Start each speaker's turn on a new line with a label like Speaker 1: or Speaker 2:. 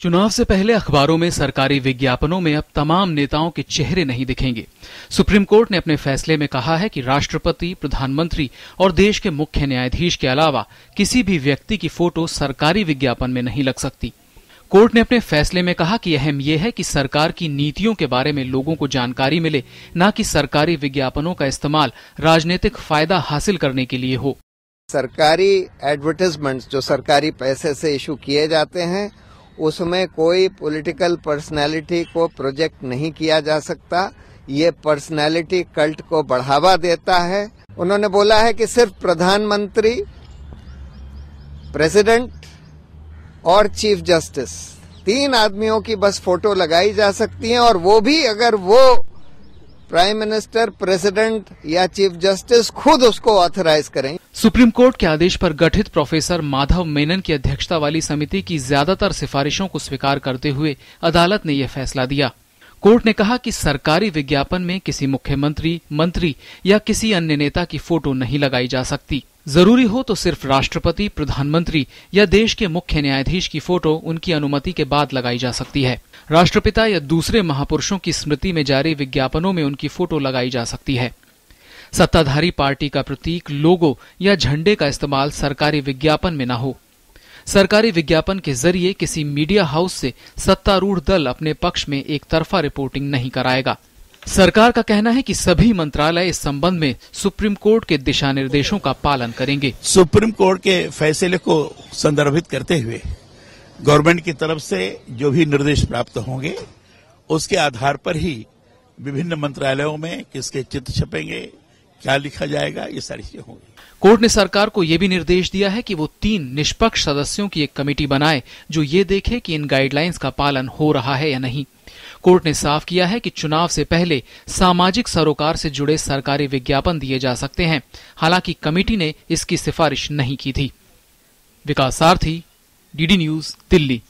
Speaker 1: चुनाव से पहले अखबारों में सरकारी विज्ञापनों में अब तमाम नेताओं के चेहरे नहीं दिखेंगे सुप्रीम कोर्ट ने अपने फैसले में कहा है कि राष्ट्रपति प्रधानमंत्री और देश के मुख्य न्यायाधीश के अलावा किसी भी व्यक्ति की फोटो सरकारी विज्ञापन में नहीं लग सकती कोर्ट ने अपने फैसले में कहा कि अहम यह है कि सरकार की नीतियों के बारे में लोगों को जानकारी मिले न कि सरकारी विज्ञापनों का इस्तेमाल राजनीतिक फायदा हासिल
Speaker 2: करने के लिए हो सरकारी एडवर्टीजमेंट जो सरकारी पैसे से इशू किए जाते हैं उसमें कोई पॉलिटिकल पर्सनालिटी को प्रोजेक्ट नहीं किया जा सकता ये पर्सनालिटी कल्ट को बढ़ावा देता है उन्होंने बोला है कि सिर्फ प्रधानमंत्री प्रेसिडेंट और चीफ जस्टिस तीन आदमियों की बस फोटो लगाई जा सकती है और वो भी अगर वो प्राइम मिनिस्टर प्रेसिडेंट या चीफ जस्टिस खुद उसको ऑथराइज करें
Speaker 1: सुप्रीम कोर्ट के आदेश पर गठित प्रोफेसर माधव मेनन की अध्यक्षता वाली समिति की ज्यादातर सिफारिशों को स्वीकार करते हुए अदालत ने यह फैसला दिया कोर्ट ने कहा कि सरकारी विज्ञापन में किसी मुख्यमंत्री मंत्री या किसी अन्य नेता की फोटो नहीं लगाई जा सकती जरूरी हो तो सिर्फ राष्ट्रपति प्रधानमंत्री या देश के मुख्य न्यायाधीश की फोटो उनकी अनुमति के बाद लगाई जा सकती है राष्ट्रपिता या दूसरे महापुरुषों की स्मृति में जारी विज्ञापनों में उनकी फोटो लगाई जा सकती है सत्ताधारी पार्टी का प्रतीक लोगो या झंडे का इस्तेमाल सरकारी विज्ञापन में न हो सरकारी विज्ञापन के जरिए किसी मीडिया हाउस से सत्तारूढ़ दल अपने पक्ष में एक तरफा रिपोर्टिंग नहीं कराएगा सरकार का कहना है कि सभी मंत्रालय इस संबंध में सुप्रीम कोर्ट के दिशा निर्देशों
Speaker 3: का पालन करेंगे सुप्रीम कोर्ट के फैसले को संदर्भित करते हुए गवर्नमेंट की तरफ से जो भी निर्देश प्राप्त होंगे उसके आधार पर ही विभिन्न मंत्रालयों में किसके चित्र छपेंगे क्या लिखा जाएगा ये सारी चीजें होंगी
Speaker 1: कोर्ट ने सरकार को यह भी निर्देश दिया है कि वो तीन निष्पक्ष सदस्यों की एक कमेटी बनाए जो ये देखे कि इन गाइडलाइंस का पालन हो रहा है या नहीं कोर्ट ने साफ किया है कि चुनाव से पहले सामाजिक सरोकार से जुड़े सरकारी विज्ञापन दिए जा सकते हैं हालांकि कमेटी ने इसकी सिफारिश नहीं की थी विकास सारथी डीडी न्यूज दिल्ली